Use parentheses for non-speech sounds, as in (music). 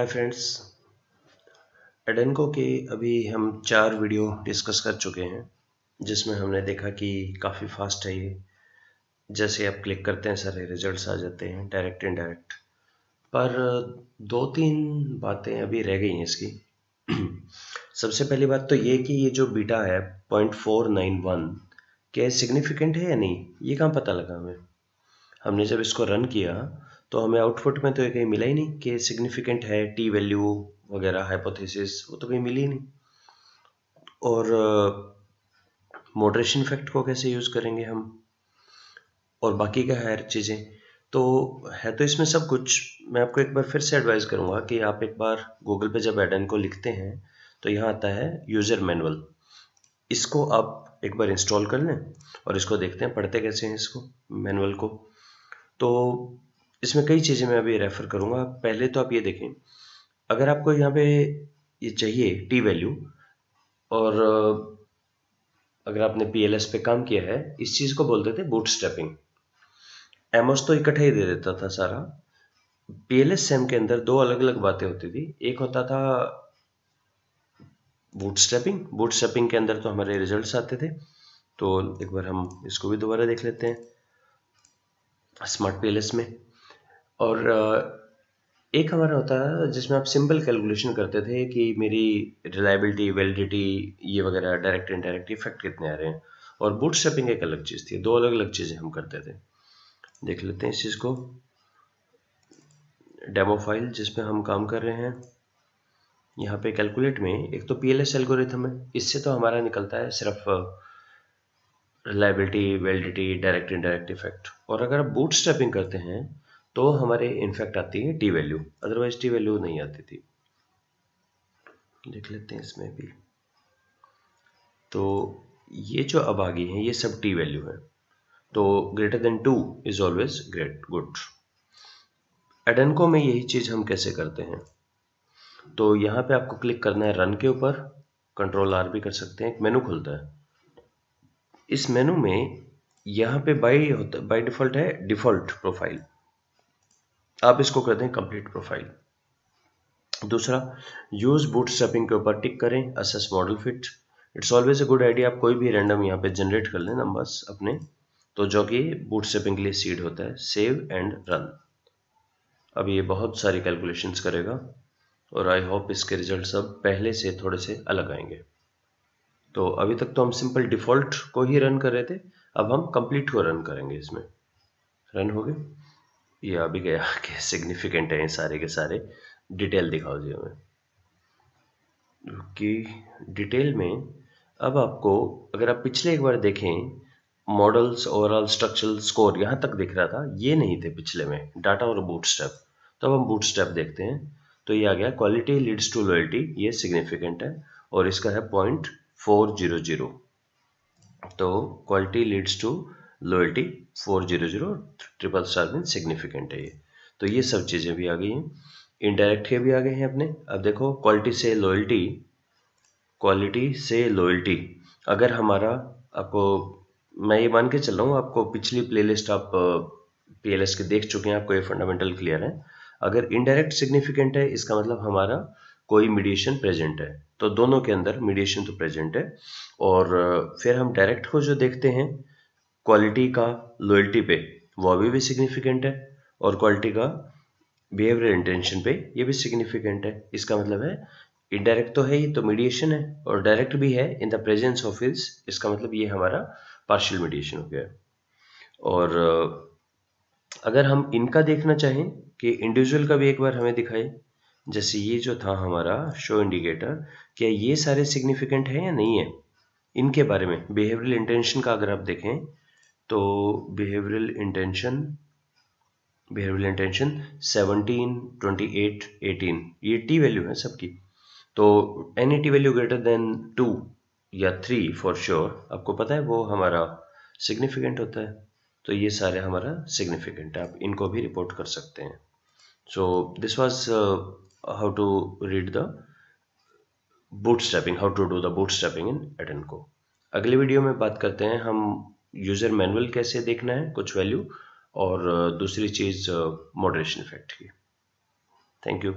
hi friends एडेनको के अभी हम चार वीडियो डिस्कस कर चुके हैं जिसमें हमने देखा कि काफ़ी फास्ट है ये जैसे आप क्लिक करते हैं सारे रिजल्ट्स आ जाते हैं डायरेक्ट इनडायरेक्ट पर दो तीन बातें अभी रह गई हैं इसकी (clears throat) सबसे पहली बात तो ये कि ये जो बीटा है पॉइंट फोर नाइन वन क्या सिग्निफिकेंट है या नहीं ये कहाँ पता लगा हमें हमने जब इसको रन किया तो हमें आउटपुट में तो ये कहीं मिला ही नहीं कि सिग्निफिकेंट है टी वैल्यू वगैरह हाइपोथेसिस वो तो कहीं मिली नहीं और मोड्रेशन uh, फैक्ट को कैसे यूज़ करेंगे हम और बाकी का हर चीज़ें तो है तो इसमें सब कुछ मैं आपको एक बार फिर से एडवाइस करूँगा कि आप एक बार गूगल पे जब एडन को लिखते हैं तो यहाँ आता है यूज़र मैनुअल इसको आप एक बार इंस्टॉल कर लें और इसको देखते हैं पढ़ते कैसे हैं इसको मैनुअल को तो इसमें कई चीज़ें मैं अभी रेफ़र करूंगा पहले तो आप ये देखें अगर आपको यहाँ पे ये चाहिए टी वैल्यू और अगर आपने एस पे काम किया है इस चीज़ को बोलते थे बूट स्टेपिंग एमोस तो इकट्ठा ही दे देता था सारा पीएलएस सेम के अंदर दो अलग अलग बातें होती थी एक होता था बूट स्टेपिंग बूट स्टेपिंग के अंदर तो हमारे रिजल्ट आते थे तो एक बार हम इसको भी दोबारा देख लेते हैं स्मार्ट पीएलएस में और एक हमारा होता था जिसमें आप सिंपल कैलकुलेशन करते थे कि मेरी रिलायबिलिटी वैलिडिटी ये वगैरह डायरेक्ट इनडायरेक्ट इफेक्ट कितने आ रहे हैं और बूट स्टेपिंग एक अलग चीज़ थी दो अलग अलग चीज़ें हम करते थे देख लेते हैं इस चीज़ को डेमो फाइल जिसमें हम काम कर रहे हैं यहाँ पे कैलकुलेट में एक तो पी एल एस एल्गोरिथम है इससे तो हमारा निकलता है सिर्फ reliability validity direct indirect effect और अगर आप बूट स्टेपिंग करते हैं तो हमारे इनफैक्ट आती है T value otherwise T value नहीं आती थी देख लेते हैं इसमें भी तो ये जो अब आ गई है ये सब टी वैल्यू है तो greater than two is always great good एडेनको में यही चीज़ हम कैसे करते हैं तो यहां पे आपको क्लिक करना है रन के ऊपर कंट्रोल आर भी कर सकते हैं एक मेनू खुलता है इस मेनू में यहां पे बाई होता बाई डिफ़ॉल्ट है डिफ़ॉल्ट प्रोफाइल आप इसको कर दें कंप्लीट प्रोफाइल दूसरा यूज बूटस्ट्रैपिंग के ऊपर टिक करें assess model fit it's always a good idea आप कोई भी रैंडम यहाँ पे जनरेट कर लें नंबर्स अपने तो जो कि बूटस्ट्रैपिंग के लिए सीड होता है सेव एंड रन अब ये बहुत सारी कैलकुलेशंस करेगा और आई होप इसके रिजल्ट सब पहले से थोड़े से अलग आएंगे तो अभी तक तो हम सिंपल डिफ़ॉल्ट को ही रन कर रहे थे अब हम कंप्लीट को रन करेंगे इसमें रन हो गए ये अभी भी गया (laughs) कि सिग्निफिकेंट हैं सारे के सारे डिटेल दिखाओ जी हमें कि डिटेल में अब आपको अगर आप पिछले एक बार देखें मॉडल्स ओवरऑल स्ट्रक्चरल स्कोर यहाँ तक दिख रहा था ये नहीं थे पिछले में डाटा और बूट स्टेप तो अब हम बूट स्टेप देखते हैं तो ये आ गया क्वालिटी लीड्स टू लॉयल्टी ये सिग्निफिकेंट है और इसका है पॉइंट फोर जीरो जीरो तो quality leads to loyalty four zero zero triple star mean significant है ये तो ये सब चीज़ें भी आ गई हैं इनडायरेक्ट के भी आ गए हैं अपने अब देखो क्वालिटी से लॉयल्टी क्वालिटी से लॉयल्टी अगर हमारा आपको मैं ये मान के चल रहा हूँ आपको पिछली प्लेलिस्ट आप पीएलएस के देख चुके हैं आपको ये फंडामेंटल क्लियर है अगर इनडायरेक्ट सिग्निफिकेंट है इसका मतलब हमारा कोई मीडिएशन प्रेजेंट है तो दोनों के अंदर मीडिएशन तो प्रेजेंट है और फिर हम डायरेक्ट को जो देखते हैं क्वालिटी का लॉयल्टी पे वो अभी भी सिग्निफिकेंट है और क्वालिटी का बिहेवियर इंटेंशन पे ये भी सिग्निफिकेंट है इसका मतलब है इनडायरेक्ट तो है ही तो मीडिएशन है और डायरेक्ट भी है in the presence of his इसका मतलब ये हमारा पार्शियल मीडिएशन हो गया है और अगर हम इनका देखना चाहें कि इंडिविजुअल का भी एक बार हमें दिखाए जैसे ये जो था हमारा शो इंडिकेटर क्या ये सारे सिग्निफिकेंट है या नहीं है इनके बारे में बिहेवियरल इंटेंशन का अगर आप देखें तो बिहेवियरल इंटेंशन बिहेवियरल इंटेंशन 17, 28, 18 ये टी वैल्यू है सबकी तो any T value greater than two या थ्री फॉर श्योर आपको पता है वो हमारा सिग्निफिकेंट होता है तो ये सारे हमारा सिग्निफिकेंट है आप इनको भी रिपोर्ट कर सकते हैं so this was how to read the bootstrapping how to do the bootstrapping in एटन को अगले वीडियो में बात करते हैं हम यूज़र मैनुअल कैसे देखना है कुछ वैल्यू और दूसरी चीज़ मॉडरेशन इफेक्ट की थैंक यू